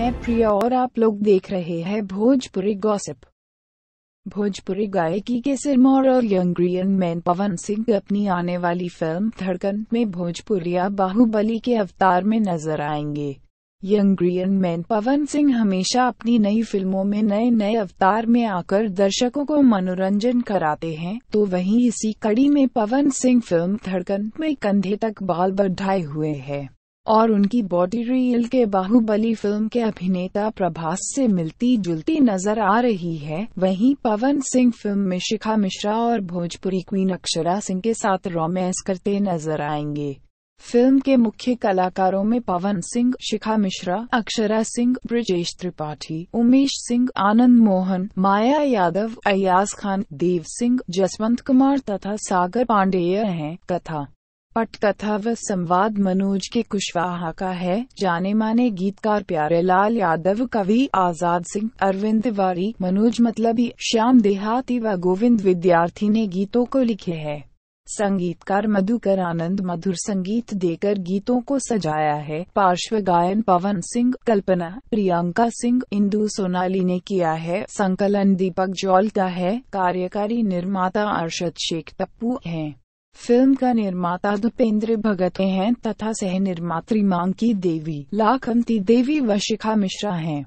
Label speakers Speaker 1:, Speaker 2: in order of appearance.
Speaker 1: मैं प्रिया और आप लोग देख रहे हैं भोजपुरी गॉसिप भोजपुरी गायकी के सिरमौर और यंग्रियन मैन पवन सिंह अपनी आने वाली फिल्म धड़कन में भोजपुरिया बाहुबली के अवतार में नजर आएंगे यंग्रियन मैन पवन सिंह हमेशा अपनी नई फिल्मों में नए नए अवतार में आकर दर्शकों को मनोरंजन कराते हैं तो वहीं इसी कड़ी में पवन सिंह फिल्म धड़कन में कंधे तक बाल बढ़ाए हुए है और उनकी बॉडी रील के बाहुबली फिल्म के अभिनेता प्रभास से मिलती जुलती नजर आ रही है वहीं पवन सिंह फिल्म में शिखा मिश्रा और भोजपुरी क्वीन अक्षरा सिंह के साथ रोमांस करते नजर आएंगे फिल्म के मुख्य कलाकारों में पवन सिंह शिखा मिश्रा अक्षरा सिंह ब्रजेश त्रिपाठी उमेश सिंह आनंद मोहन माया यादव अयाज खान देव सिंह जसवंत कुमार तथा सागर पांडेय हैं कथा पट कथा व संवाद मनोज के कुशवाहा का है जाने माने गीतकार प्यारे लाल यादव कवि आजाद सिंह अरविंद तिवारी मनोज मतलबी श्याम देहाती व गोविंद विद्यार्थी ने गीतों को लिखे है संगीतकार मधुकर आनंद मधुर संगीत देकर गीतों को सजाया है पार्श्व गायन पवन सिंह कल्पना प्रियंका सिंह इंदु सोनाली ने किया है संकलन दीपक जौल का है कार्यकारी निर्माता अरशद शेख टप्पू हैं फिल्म का निर्माता दुपेंद्र भगत हैं तथा सह निर्मात्री मांकी देवी लाखंती देवी व शिखा मिश्रा हैं